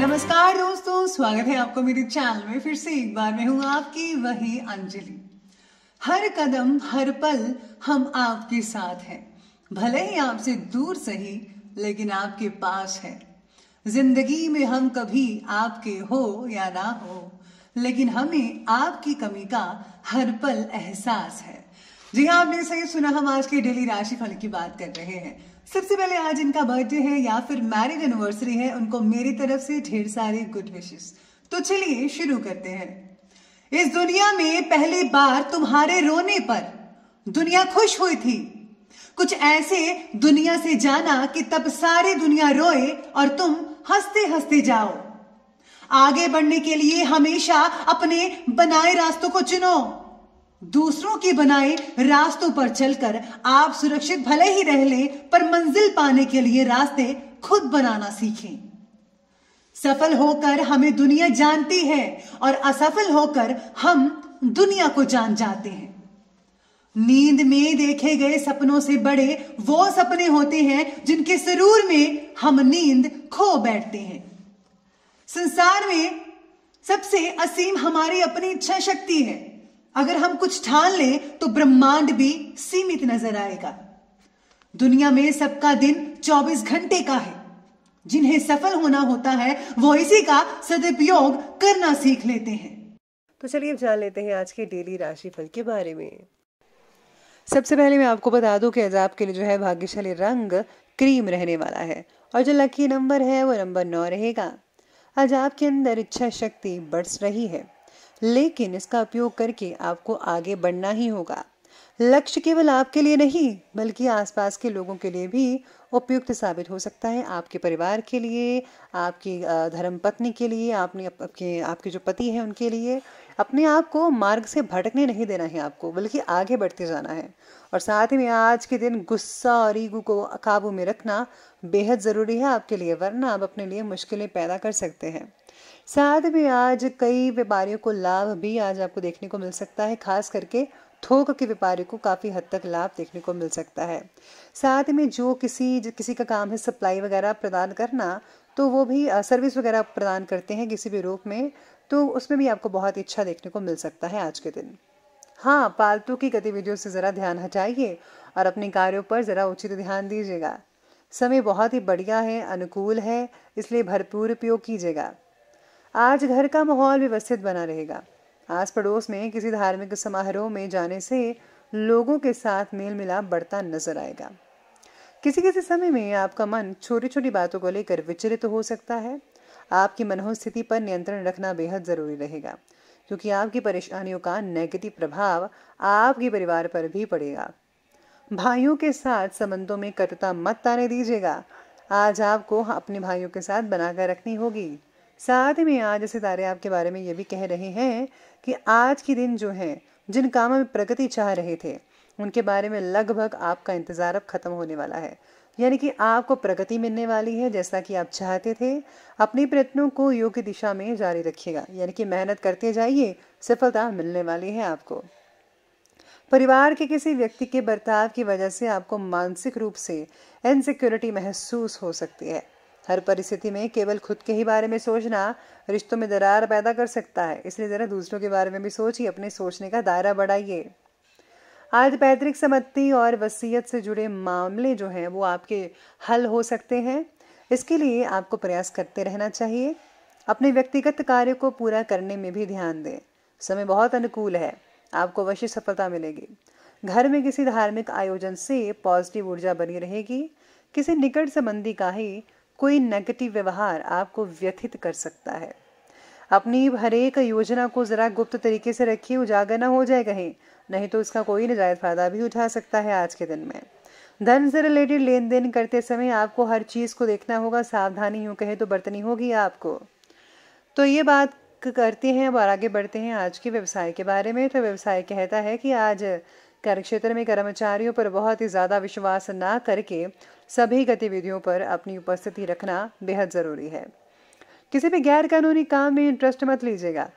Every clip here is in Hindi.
नमस्कार दोस्तों स्वागत है आपको मेरे चैनल में फिर से एक बार मैं हूं आपकी वही अंजलि हर कदम हर पल हम आपके साथ हैं भले ही आपसे दूर सही लेकिन आपके पास है जिंदगी में हम कभी आपके हो या ना हो लेकिन हमें आपकी कमी का हर पल एहसास है जी हाँ आपने सही सुना हम आज के डेली राशि फल की बात कर रहे हैं सबसे पहले आज इनका बर्थडे है या फिर मैरिज एनिवर्सरी है उनको मेरी तरफ से ढेर सारी गुड विशेष तो चलिए शुरू करते हैं इस दुनिया में पहली बार तुम्हारे रोने पर दुनिया खुश हुई थी कुछ ऐसे दुनिया से जाना कि तब सारी दुनिया रोए और तुम हंसते हंसते जाओ आगे बढ़ने के लिए हमेशा अपने बनाए रास्तों को चुनो दूसरों के बनाए रास्तों पर चलकर आप सुरक्षित भले ही रह लें पर मंजिल पाने के लिए रास्ते खुद बनाना सीखें सफल होकर हमें दुनिया जानती है और असफल होकर हम दुनिया को जान जाते हैं नींद में देखे गए सपनों से बड़े वो सपने होते हैं जिनके सरूर में हम नींद खो बैठते हैं संसार में सबसे असीम हमारी अपनी इच्छा शक्ति है अगर हम कुछ ठान लें तो ब्रह्मांड भी सीमित नजर आएगा दुनिया में सबका दिन 24 घंटे का है जिन्हें सफल होना होता है वो इसी का सदुपयोग करना सीख लेते हैं तो चलिए जान लेते हैं आज के डेली राशि फल के बारे में सबसे पहले मैं आपको बता दूं कि आज आपके लिए जो है भाग्यशाली रंग क्रीम रहने वाला है और जो लकी नंबर है वो नंबर नौ रहेगा आज आपके अंदर इच्छा शक्ति बढ़ रही है लेकिन इसका उपयोग करके आपको आगे बढ़ना ही होगा लक्ष्य केवल आपके लिए नहीं बल्कि आसपास के लोगों के लिए भी उपयुक्त साबित हो सकता है आपके परिवार के लिए आपकी धर्म पत्नी के लिए आपने आपके आपके जो पति हैं उनके लिए अपने आप को मार्ग से भटकने नहीं देना है आपको बल्कि आगे बढ़ते जाना है और साथ ही में आज के दिन गुस्सा और ईगू को काबू में रखना बेहद ज़रूरी है आपके लिए वरना आप अपने लिए मुश्किलें पैदा कर सकते हैं साथ में आज कई व्यापारियों को लाभ भी आज आपको देखने को मिल सकता है खास करके थोक के व्यापारी को काफ़ी हद तक लाभ देखने को मिल सकता है साथ में जो किसी जो किसी का काम है सप्लाई वगैरह प्रदान करना तो वो भी सर्विस वगैरह प्रदान करते हैं किसी भी रूप में तो उसमें भी आपको बहुत इच्छा देखने को मिल सकता है आज के दिन हाँ पालतू की गतिविधियों से ज़रा ध्यान हटाइए और अपने कार्यों पर ज़रा उचित ध्यान दीजिएगा समय बहुत ही बढ़िया है अनुकूल है इसलिए भरपूर उपयोग कीजिएगा आज घर का माहौल व्यवस्थित बना रहेगा आस पड़ोस में किसी धार्मिक समारोह में जाने से लोगों के साथ मेल मिलाप बढ़ता नजर आएगा किसी किसी समय में आपका मन छोटी छोटी बातों को लेकर विचलित हो सकता है आपकी मनोस्थिति पर नियंत्रण रखना बेहद ज़रूरी रहेगा क्योंकि आपकी परेशानियों का नेगेटिव प्रभाव आपके परिवार पर भी पड़ेगा भाइयों के साथ संबंधों में कटुता मत आने दीजिएगा आज आपको अपने भाइयों के साथ बनाकर रखनी होगी साथ ही में आज सितारे आपके बारे में ये भी कह रहे हैं कि आज के दिन जो है जिन कामों में प्रगति चाह रहे थे उनके बारे में लगभग आपका इंतज़ार अब ख़त्म होने वाला है यानी कि आपको प्रगति मिलने वाली है जैसा कि आप चाहते थे अपने प्रयत्नों को योग्य दिशा में जारी रखिएगा यानी कि मेहनत करते जाइए सफलता मिलने वाली है आपको परिवार के किसी व्यक्ति के बर्ताव की वजह से आपको मानसिक रूप से इनसिक्योरिटी महसूस हो सकती है हर परिस्थिति में केवल खुद के ही बारे में सोचना रिश्तों में दरार पैदा कर सकता है इसलिए ज़रा दूसरों के बारे में भी सोचिए अपने सोचने का दायरा बढ़ाइए आज पैतृक सम्पत्ति और वसीयत से जुड़े मामले जो हैं वो आपके हल हो सकते हैं इसके लिए आपको प्रयास करते रहना चाहिए अपने व्यक्तिगत कार्य को पूरा करने में भी ध्यान दें समय बहुत अनुकूल है आपको अवश्य सफलता मिलेगी घर में किसी धार्मिक आयोजन से पॉजिटिव ऊर्जा बनी रहेगी किसी निकट संबंधी का ही कोई नेगेटिव व्यवहार आपको व्यथित कर सकता है अपनी हर एक योजना को ज़रा गुप्त तरीके से रखिए उजागर ना हो जाए कहीं नहीं तो इसका कोई नजायज फ़ायदा भी उठा सकता है आज के दिन में धन से रिलेटेड लेन देन करते समय आपको हर चीज़ को देखना होगा सावधानी यूँ कहे तो बरतनी होगी आपको तो ये बात करते हैं और आगे बढ़ते हैं आज के व्यवसाय के बारे में तो व्यवसाय कहता है कि आज कार्यक्षेत्र में कर्मचारियों पर बहुत ही ज़्यादा विश्वास ना करके सभी गतिविधियों पर अपनी उपस्थिति रखना बेहद ज़रूरी है किसी भी गैर कानूनी काम में इंटरेस्ट मत लीजिएगा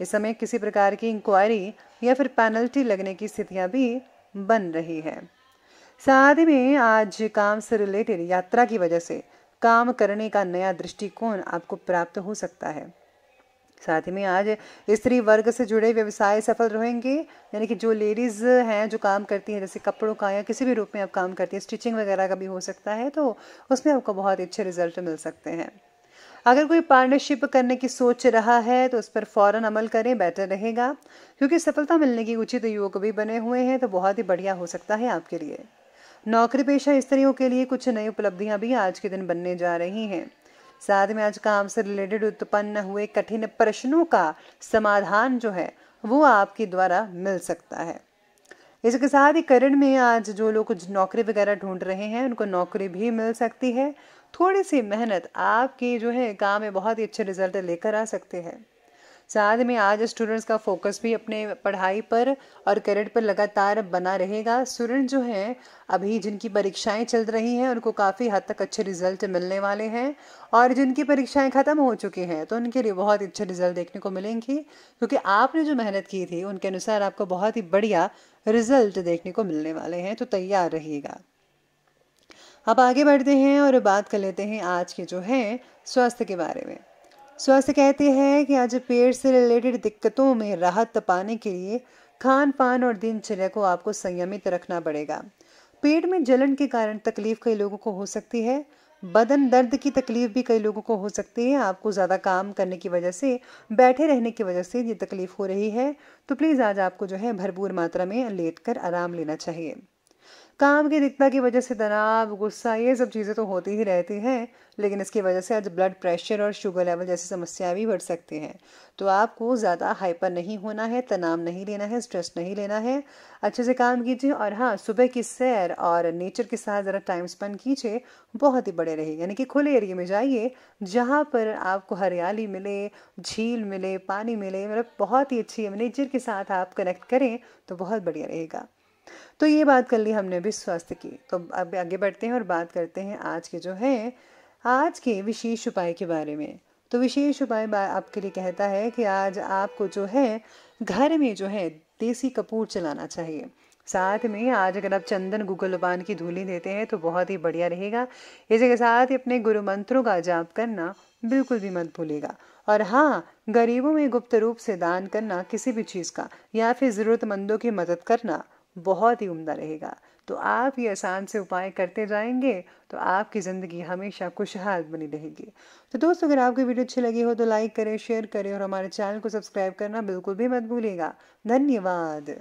इस समय किसी प्रकार की इंक्वायरी या फिर पेनल्टी लगने की स्थितियां भी बन रही है साथ में आज काम से रिलेटेड यात्रा की वजह से काम करने का नया दृष्टिकोण आपको प्राप्त हो सकता है साथ ही में आज स्त्री वर्ग से जुड़े व्यवसाय सफल रहेंगे यानी कि जो लेडीज़ हैं जो काम करती हैं जैसे कपड़ों का या किसी भी रूप में आप काम करती हैं स्टिचिंग वगैरह का भी हो सकता है तो उसमें आपको बहुत अच्छे रिजल्ट मिल सकते हैं अगर कोई पार्टनरशिप करने की सोच रहा है तो उस पर फौरन अमल करें बेटर रहेगा क्योंकि सफलता मिलने की उचित योग भी बने हुए हैं तो बहुत ही बढ़िया हो सकता है आपके लिए नौकरी पेशा स्त्रियों के लिए कुछ नई उपलब्धियां भी आज के दिन बनने जा रही हैं साथ में आज काम से रिलेटेड उत्पन्न हुए कठिन प्रश्नों का समाधान जो है वो आपके द्वारा मिल सकता है इसके साथ ही करण में आज जो लोग कुछ नौकरी वगैरह ढूंढ रहे हैं उनको नौकरी भी मिल सकती है थोड़ी सी मेहनत आपके जो है काम में बहुत ही अच्छे रिजल्ट लेकर आ सकते हैं साथ में आज स्टूडेंट्स का फोकस भी अपने पढ़ाई पर और करियर पर लगातार बना रहेगा स्टूडेंट जो हैं अभी जिनकी परीक्षाएं चल रही हैं उनको काफ़ी हद तक अच्छे रिजल्ट मिलने वाले हैं और जिनकी परीक्षाएं ख़त्म हो चुकी हैं तो उनके लिए बहुत अच्छे रिजल्ट देखने को मिलेंगी क्योंकि आपने जो मेहनत की थी उनके अनुसार आपको बहुत ही बढ़िया रिजल्ट देखने को मिलने वाले हैं तो तैयार रहिएगा अब आगे बढ़ते हैं और बात कर लेते हैं आज के जो है स्वास्थ्य के बारे में स्वास्थ्य कहते हैं कि आज पेट से रिलेटेड दिक्कतों में राहत पाने के लिए खान पान और दिनचर्या को आपको संयमित रखना पड़ेगा पेट में जलन के कारण तकलीफ कई लोगों को हो सकती है बदन दर्द की तकलीफ भी कई लोगों को हो सकती है आपको ज़्यादा काम करने की वजह से बैठे रहने की वजह से ये तकलीफ हो रही है तो प्लीज़ आज आपको जो है भरपूर मात्रा में लेट कर आराम लेना चाहिए काम की दिखता की वजह से तनाव गुस्सा ये सब चीज़ें तो होती ही रहती हैं लेकिन इसकी वजह से आज ब्लड प्रेशर और शुगर लेवल जैसी समस्याएं भी बढ़ सकती हैं तो आपको ज़्यादा हाइपर नहीं होना है तनाव नहीं लेना है स्ट्रेस नहीं लेना है अच्छे से काम कीजिए और हाँ सुबह की सैर और नेचर के साथ ज़रा टाइम स्पेंड कीजिए बहुत ही बड़े रहे यानी कि खुले एरिए में जाइए जहाँ पर आपको हरियाली मिले झील मिले पानी मिले मतलब बहुत ही अच्छी नेचर के साथ आप कनेक्ट करें तो बहुत बढ़िया रहेगा तो ये बात कर ली हमने भी स्वास्थ्य की तो अब आगे बढ़ते हैं और बात करते हैं आज के जो है आज के विशेष उपाय के बारे में तो विशेष उपाय आपके लिए कहता है कि आज आपको जो है घर में जो है देसी कपूर चलाना चाहिए साथ में आज अगर आप चंदन गूगल उपान की धूली देते हैं तो बहुत ही बढ़िया रहेगा इसी के साथ ही अपने गुरु मंत्रों का जाप करना बिल्कुल भी मत भूलेगा और हाँ गरीबों में गुप्त रूप से दान करना किसी भी चीज़ का या फिर ज़रूरतमंदों की मदद करना बहुत ही उम्दा रहेगा तो आप ये आसान से उपाय करते जाएंगे तो आपकी ज़िंदगी हमेशा खुशहाल बनी रहेगी तो दोस्तों अगर आपकी वीडियो अच्छी लगी हो तो लाइक करें शेयर करें और हमारे चैनल को सब्सक्राइब करना बिल्कुल भी मत भूलिएगा धन्यवाद